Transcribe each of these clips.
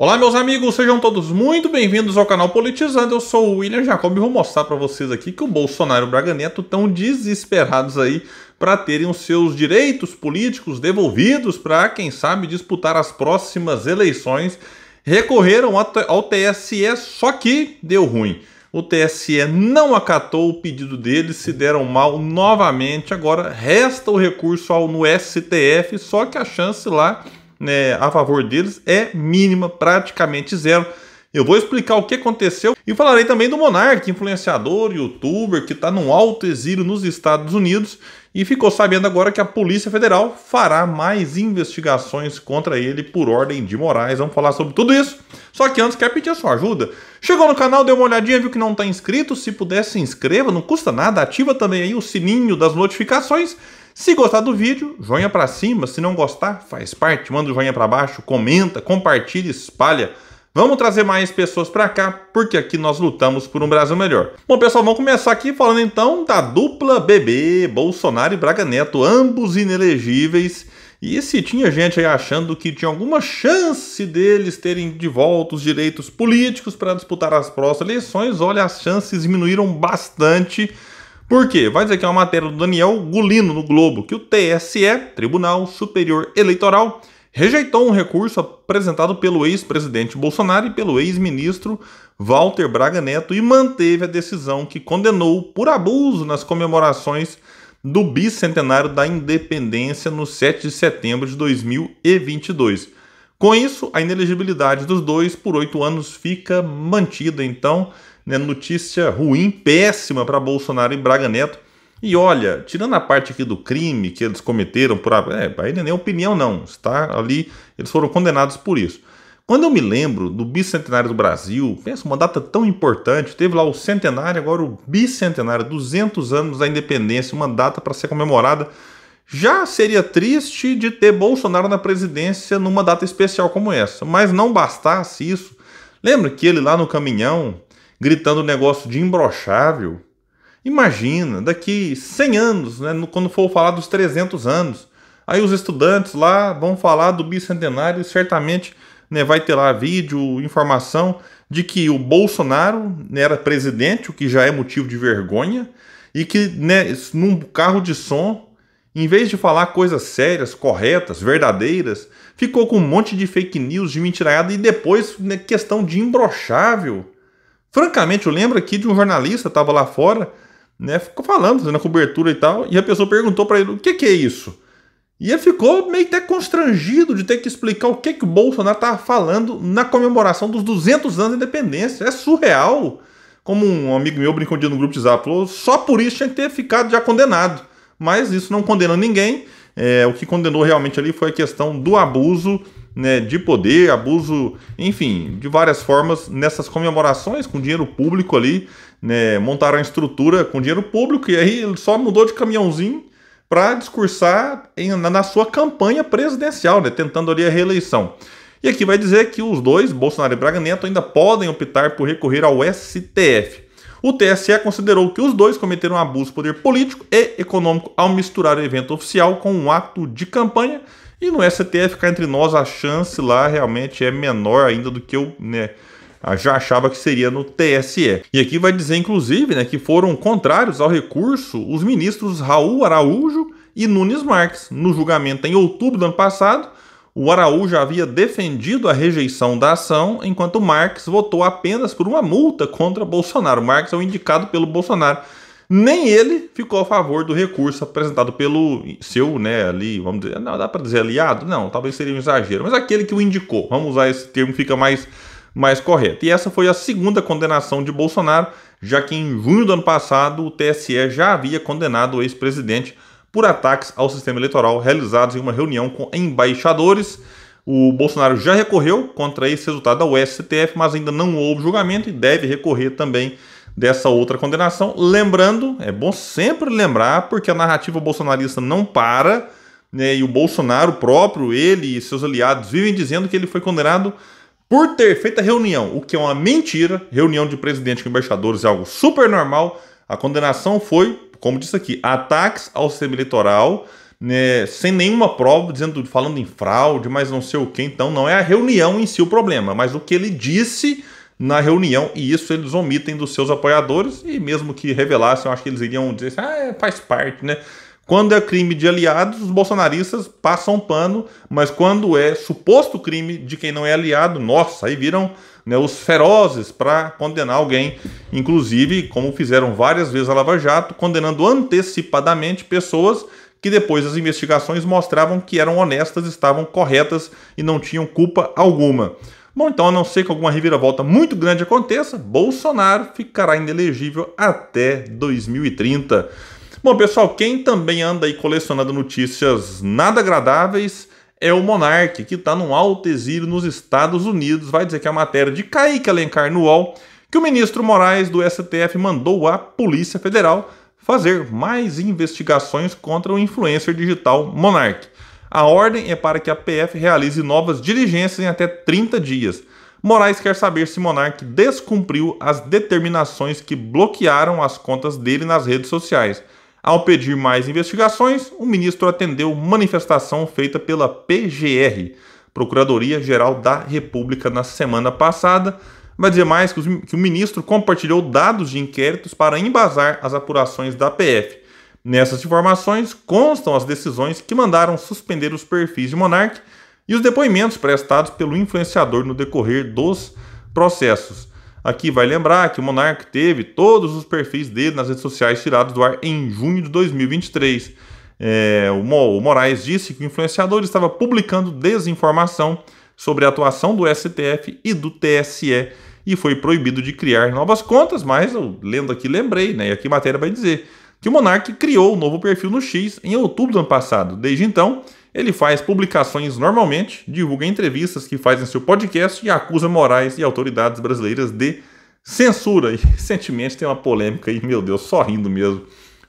Olá, meus amigos, sejam todos muito bem-vindos ao canal Politizando. Eu sou o William Jacob e vou mostrar para vocês aqui que o Bolsonaro e o Braga Neto estão desesperados aí para terem os seus direitos políticos devolvidos para, quem sabe, disputar as próximas eleições. Recorreram ao TSE, só que deu ruim. O TSE não acatou o pedido deles, se deram mal novamente. Agora resta o recurso ao no STF, só que a chance lá né, a favor deles é mínima, praticamente zero. Eu vou explicar o que aconteceu e falarei também do Monark, influenciador, youtuber que está num alto exílio nos Estados Unidos e ficou sabendo agora que a Polícia Federal fará mais investigações contra ele por ordem de Moraes. Vamos falar sobre tudo isso. Só que antes, quer pedir a sua ajuda? Chegou no canal, deu uma olhadinha, viu que não está inscrito? Se puder, se inscreva, não custa nada. Ativa também aí o sininho das notificações se gostar do vídeo, joinha para cima. Se não gostar, faz parte, manda o joinha para baixo, comenta, compartilha, espalha. Vamos trazer mais pessoas para cá, porque aqui nós lutamos por um Brasil melhor. Bom, pessoal, vamos começar aqui falando então da dupla BB, Bolsonaro e Braga Neto, ambos inelegíveis. E se tinha gente aí achando que tinha alguma chance deles terem de volta os direitos políticos para disputar as próximas eleições, olha, as chances diminuíram bastante por quê? Vai dizer que é uma matéria do Daniel Gulino no Globo, que o TSE, Tribunal Superior Eleitoral, rejeitou um recurso apresentado pelo ex-presidente Bolsonaro e pelo ex-ministro Walter Braga Neto e manteve a decisão que condenou por abuso nas comemorações do bicentenário da independência no 7 de setembro de 2022. Com isso, a inelegibilidade dos dois por oito anos fica mantida. Então, né? Notícia ruim, péssima para Bolsonaro e Braga Neto. E olha, tirando a parte aqui do crime que eles cometeram por. É, aí não é nem opinião, não. Está ali, eles foram condenados por isso. Quando eu me lembro do bicentenário do Brasil, pensa uma data tão importante, teve lá o centenário, agora o bicentenário, 200 anos da independência, uma data para ser comemorada. Já seria triste de ter Bolsonaro na presidência numa data especial como essa, mas não bastasse isso. Lembra que ele lá no caminhão gritando negócio de imbrochável. Imagina, daqui 100 anos, né, quando for falar dos 300 anos, aí os estudantes lá vão falar do bicentenário e certamente né, vai ter lá vídeo, informação de que o Bolsonaro né, era presidente, o que já é motivo de vergonha, e que né, num carro de som, em vez de falar coisas sérias, corretas, verdadeiras, ficou com um monte de fake news, de mentirada e depois né, questão de imbrochável. Francamente, eu lembro aqui de um jornalista, estava lá fora, né, ficou falando, fazendo a cobertura e tal, e a pessoa perguntou para ele, o que, que é isso? E ele ficou meio até constrangido de ter que explicar o que, que o Bolsonaro estava falando na comemoração dos 200 anos da independência. É surreal. Como um amigo meu brincou um dia no grupo de zap, falou, só por isso tinha que ter ficado já condenado. Mas isso não condena ninguém, é, o que condenou realmente ali foi a questão do abuso né, de poder, abuso, enfim, de várias formas nessas comemorações com dinheiro público ali, né, montaram a estrutura com dinheiro público e aí ele só mudou de caminhãozinho para discursar em, na, sua campanha presidencial, né, tentando ali a reeleição. E aqui vai dizer que os dois, Bolsonaro e Braga Neto, ainda podem optar por recorrer ao STF. O TSE considerou que os dois cometeram abuso de poder político e econômico ao misturar o evento oficial com um ato de campanha. E no STF, cá entre nós, a chance lá realmente é menor ainda do que eu, né? já achava que seria no TSE. E aqui vai dizer, inclusive, né, que foram contrários ao recurso os ministros Raul Araújo e Nunes Marques. No julgamento em outubro do ano passado, o Araújo havia defendido a rejeição da ação, enquanto Marx votou apenas por uma multa contra Bolsonaro. Marx é o indicado pelo Bolsonaro. Nem ele ficou a favor do recurso apresentado pelo seu, né, ali, vamos dizer, não dá para dizer aliado? Não, talvez seria um exagero, mas aquele que o indicou. Vamos usar esse termo, fica mais mais correto. E essa foi a segunda condenação de Bolsonaro, já que em junho do ano passado o TSE já havia condenado o ex-presidente por ataques ao sistema eleitoral realizados em uma reunião com embaixadores. O Bolsonaro já recorreu contra esse resultado da USTF, mas ainda não houve julgamento e deve recorrer também dessa outra condenação. Lembrando, é bom sempre lembrar, porque a narrativa bolsonarista não para, né, e o Bolsonaro próprio, ele e seus aliados vivem dizendo que ele foi condenado por ter feito a reunião, o que é uma mentira. Reunião de presidente com embaixadores é algo super normal. A condenação foi como disse aqui, ataques ao sistema eleitoral, né, sem nenhuma prova, dizendo, falando em fraude, mas não sei o que. Então, não é a reunião em si o problema, mas o que ele disse na reunião, e isso eles omitem dos seus apoiadores, e mesmo que revelassem, eu acho que eles iriam dizer, assim, ah, é, faz parte, né? Quando é crime de aliados, os bolsonaristas passam pano, mas quando é suposto crime de quem não é aliado, nossa, aí viram né, os ferozes para condenar alguém, inclusive, como fizeram várias vezes a Lava Jato, condenando antecipadamente pessoas que depois as investigações mostravam que eram honestas, estavam corretas e não tinham culpa alguma. Bom, então, a não ser que alguma reviravolta muito grande aconteça, Bolsonaro ficará inelegível até 2030. Bom, pessoal, quem também anda aí colecionando notícias nada agradáveis é o Monark, que está num alto exílio nos Estados Unidos. Vai dizer que é a matéria de Kaique Alencar no UOL, que o ministro Moraes do STF mandou à Polícia Federal fazer mais investigações contra o influencer digital Monark. A ordem é para que a PF realize novas diligências em até 30 dias. Moraes quer saber se Monark descumpriu as determinações que bloquearam as contas dele nas redes sociais. Ao pedir mais investigações, o ministro atendeu manifestação feita pela PGR, Procuradoria-Geral da República, na semana passada. Vai dizer mais que, os, que o ministro compartilhou dados de inquéritos para embasar as apurações da PF. Nessas informações constam as decisões que mandaram suspender os perfis de Monarque e os depoimentos prestados pelo influenciador no decorrer dos processos. Aqui vai lembrar que o Monark teve todos os perfis dele nas redes sociais tirados do ar em junho de 2023. É, o, Mo, o Moraes disse que o influenciador estava publicando desinformação sobre a atuação do STF e do TSE e foi proibido de criar novas contas, mas eu lendo aqui lembrei, né? E aqui a matéria vai dizer que o Monark criou o um novo perfil no X em outubro do ano passado. Desde então, ele faz publicações normalmente, divulga entrevistas que faz em seu podcast e acusa Moraes e autoridades brasileiras de censura. E recentemente tem uma polêmica aí, meu Deus, só rindo mesmo.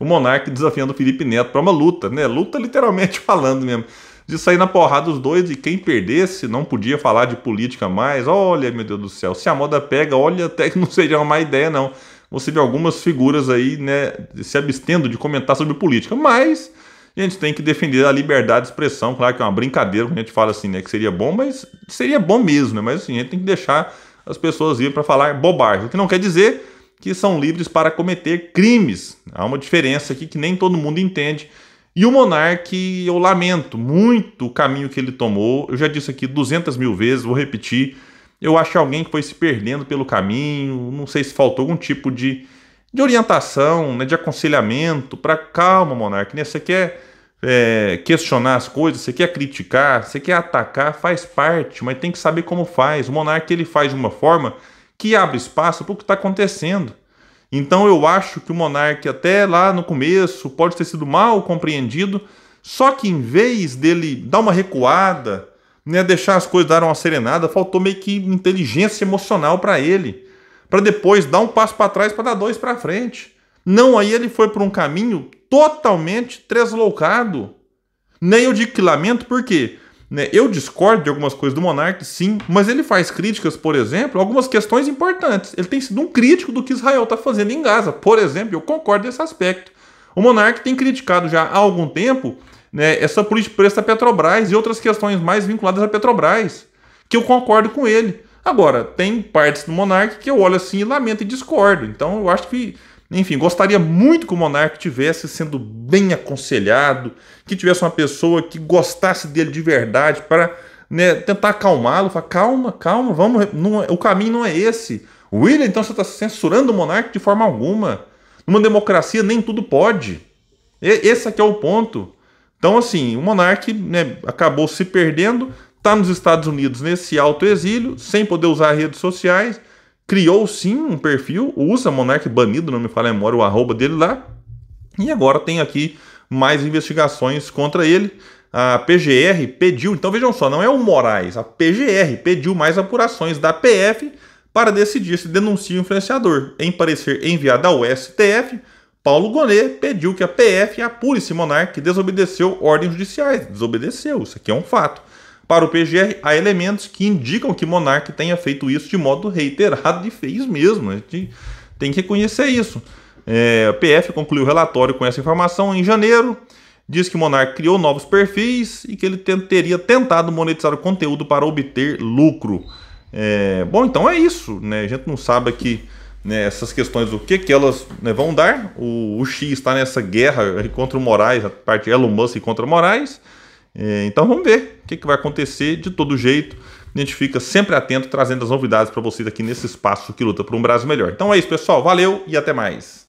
O Monarque desafiando o Felipe Neto para uma luta, né? Luta literalmente falando mesmo. De sair na porrada os dois e quem perdesse não podia falar de política mais. Olha, meu Deus do céu, se a moda pega, olha, até que não seja uma má ideia, não. Você vê algumas figuras aí, né, se abstendo de comentar sobre política. Mas a gente tem que defender a liberdade de expressão. Claro que é uma brincadeira quando a gente fala assim, né? Que seria bom, mas seria bom mesmo, né? Mas assim, a gente tem que deixar as pessoas livres para falar bobagem. O que não quer dizer que são livres para cometer crimes. Há uma diferença aqui que nem todo mundo entende. E o monarque, eu lamento muito o caminho que ele tomou. Eu já disse aqui 200 mil vezes, vou repetir. Eu acho alguém que foi se perdendo pelo caminho. Não sei se faltou algum tipo de de orientação, né, de aconselhamento, para calma, monarca, né? Você quer é, questionar as coisas, você quer criticar, você quer atacar, faz parte, mas tem que saber como faz. O monarca ele faz de uma forma que abre espaço para o que está acontecendo. Então eu acho que o monarca até lá no começo pode ter sido mal compreendido, só que em vez dele dar uma recuada, né, deixar as coisas dar uma serenada, faltou meio que inteligência emocional para ele para depois dar um passo para trás para dar dois para frente. Não, aí ele foi por um caminho totalmente tresloucado. Nem né, eu digo que lamento, porque quê? Né, eu discordo de algumas coisas do Monark, sim, mas ele faz críticas, por exemplo, algumas questões importantes. Ele tem sido um crítico do que Israel está fazendo em Gaza, por exemplo, eu concordo nesse aspecto. O Monark tem criticado já há algum tempo né, essa política de preço da Petrobras e outras questões mais vinculadas à Petrobras, que eu concordo com ele. Agora, tem partes do Monark que eu olho assim e lamento e discordo. Então eu acho que, enfim, gostaria muito que o Monark tivesse sendo bem aconselhado, que tivesse uma pessoa que gostasse dele de verdade para né, tentar acalmá-lo, falar, calma, calma, vamos, não, é, o caminho não é esse. William, então você está censurando o monarca de forma alguma. Numa democracia nem tudo pode. E, esse aqui é o ponto. Então, assim, o monarca né, acabou se perdendo, Está nos Estados Unidos nesse alto exílio, sem poder usar redes sociais, criou sim um perfil, usa monarque banido, não me fala a memória, o arroba dele lá. E agora tem aqui mais investigações contra ele. A PGR pediu, então vejam só, não é o Moraes, a PGR pediu mais apurações da PF para decidir se denuncia o influenciador. Em parecer enviado ao STF, Paulo Gonet pediu que a PF apure se Monarque que desobedeceu ordens judiciais. Desobedeceu, isso aqui é um fato. Para o PGR, há elementos que indicam que Monarque tenha feito isso de modo reiterado e fez mesmo. A gente tem que reconhecer isso. É, a PF concluiu o relatório com essa informação em janeiro. Diz que Monarque criou novos perfis e que ele teria tentado monetizar o conteúdo para obter lucro. É, bom, então é isso. Né? A gente não sabe aqui né, essas questões, o que, que elas né, vão dar. O, o X está nessa guerra contra o Moraes, a parte Elon Musk contra o Moraes. É, então vamos ver o que, que vai acontecer. De todo jeito, a gente fica sempre atento, trazendo as novidades para vocês aqui nesse espaço que luta por um Brasil melhor. Então é isso, pessoal. Valeu e até mais.